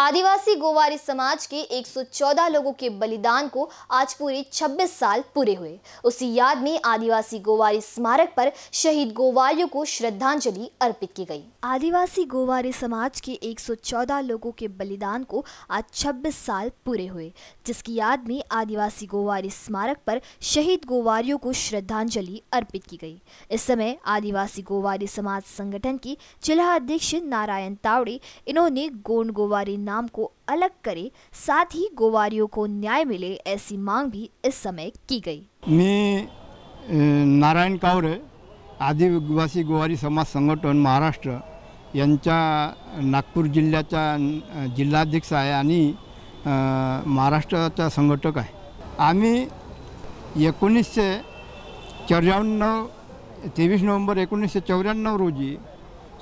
आदिवासी गोवारी समाज के 114 लोगों के बलिदान को आज पूरे 26 साल पूरे हुए उसी याद में आदिवासी गोवारी स्मारक पर शहीद गोवारियों को श्रद्धांजलि अर्पित की गई आदिवासी गोवारी समाज के 114 लोगों के बलिदान को आज 26 साल पूरे हुए जिसकी याद में आदिवासी गोवारी स्मारक पर शहीद गोवारियों को श्रद्धांजलि अर्पित की गई इस समय आदिवासी गोवारी समाज संगठन की जिला अध्यक्ष नारायण तावड़े इन्होंने गोंड गोवारी नाम को अलग करे साथ ही गोवारियों को न्याय मिले ऐसी मांग भी इस समय की गई मी नारायण कावरे आदिवासी गोवारी समाज संघटन महाराष्ट्र नागपुर नागपूर जिल्ह्याच्या जिल्हाध्यक्ष आहे महाराष्ट्र संघटक है आम्मी एकोणीसशे चौऱ्याण्णव तेवीस नोवेबर एकोणीसशे चौऱ्याण्णव रोजी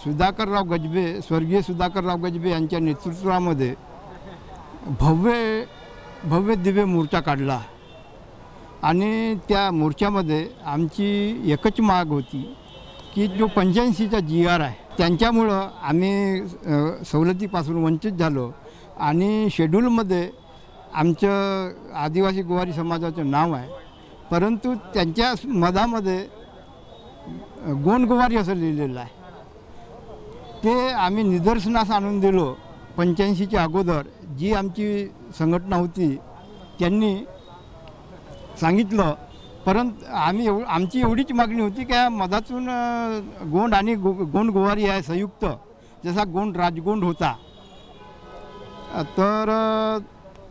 सुधाकरराव गजबे स्वर्गीय सुधाकरराव गजबे यांच्या नेतृत्वामध्ये भव्य भव्य दिव्य मोर्चा काढला आणि त्या मोर्चामध्ये आमची एकच माग होती की जो पंच्याऐंशीचा जी आर आहे त्यांच्यामुळं आम्ही सवलतीपासून वंचित झालो आणि शेड्यूलमध्ये आमचं आदिवासी गुवारी समाजाचं नाव आहे परंतु त्यांच्या मधामध्ये गुवारी असं लिहिलेलं आहे ते आम्ही निदर्शनास आणून दिलो पंच्याऐंशीच्या अगोदर जी आमची संघटना होती त्यांनी सांगितलं परंतु आम्ही एव आमची एवढीच मागणी होती की मधातून गोंड आणि गो गोंड गोवारी आहे संयुक्त जसा गोंड राजगोंड होता तर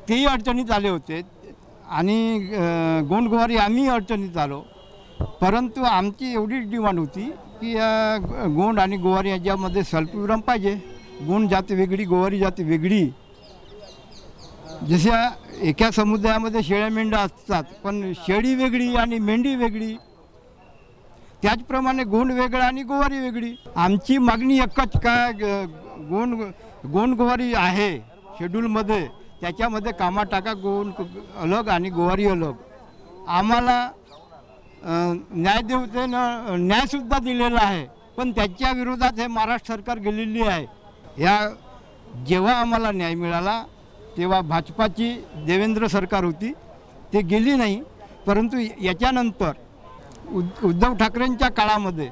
तेही अडचणीत आले होते आणि गोंडगोवारी आम्ही अडचणीत आलो परंतु आमची एवढीच डिमांड होती की गोंड आणि गोवारी याच्यामध्ये स्वल्पविराम पाहिजे गोंड जाती वेगळी गोवारी जाती वेगळी जशा एका समुदायामध्ये शेळ्या मेंढ्या असतात पण शेळी वेगळी आणि मेंढी वेगळी त्याचप्रमाणे गोंड वेगळा आणि गोवारी वेगळी आमची मागणी एकच काय गोंड गोंड गोवारी आहे शेड्यूलमध्ये त्याच्यामध्ये कामा टाका गोंड अलग आणि गोवारी अलग आम्हाला न्याय देवतेनं न्यायसुद्धा दिलेला आहे पण त्याच्या विरोधात हे महाराष्ट्र सरकार गेलेली आहे ह्या जेव्हा आम्हाला न्याय मिळाला तेव्हा भाजपाची देवेंद्र सरकार होती ते गेली नाही परंतु याच्यानंतर उद उद्धव ठाकरेंच्या काळामध्ये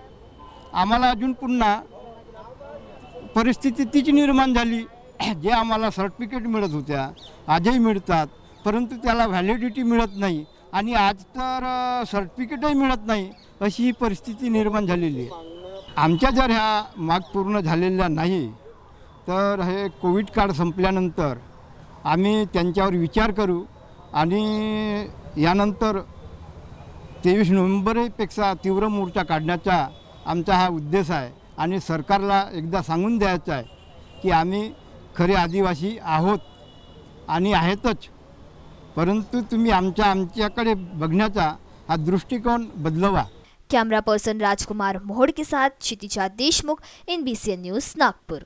आम्हाला अजून पुन्हा परिस्थिती तीच निर्माण झाली जे आम्हाला सर्टिफिकेट मिळत होत्या आजही मिळतात परंतु त्याला व्हॅलिडिटी मिळत नाही आणि आज तर सर्टिफिकेटही मिळत नाही अशी ही परिस्थिती निर्माण झालेली आहे आमच्या जर ह्या माग पूर्ण झालेल्या नाही तर हे कोविड काळ संपल्यानंतर आम्ही त्यांच्यावर विचार करू आणि यानंतर तेवीस नोव्हेंबरपेक्षा तीव्र मोर्चा काढण्याचा आमचा हा उद्देश आहे आणि सरकारला एकदा सांगून द्यायचं आहे की आम्ही खरे आदिवासी आहोत आणि आहेतच परंतु तुम्ही आमच्या आमच्याकडे बघण्याचा हा दृष्टिकोन बदलवा कॅमेरा पर्सन राजकुमार मोहोड के साथ Kshitija Deshmukh N B C N news Nagpur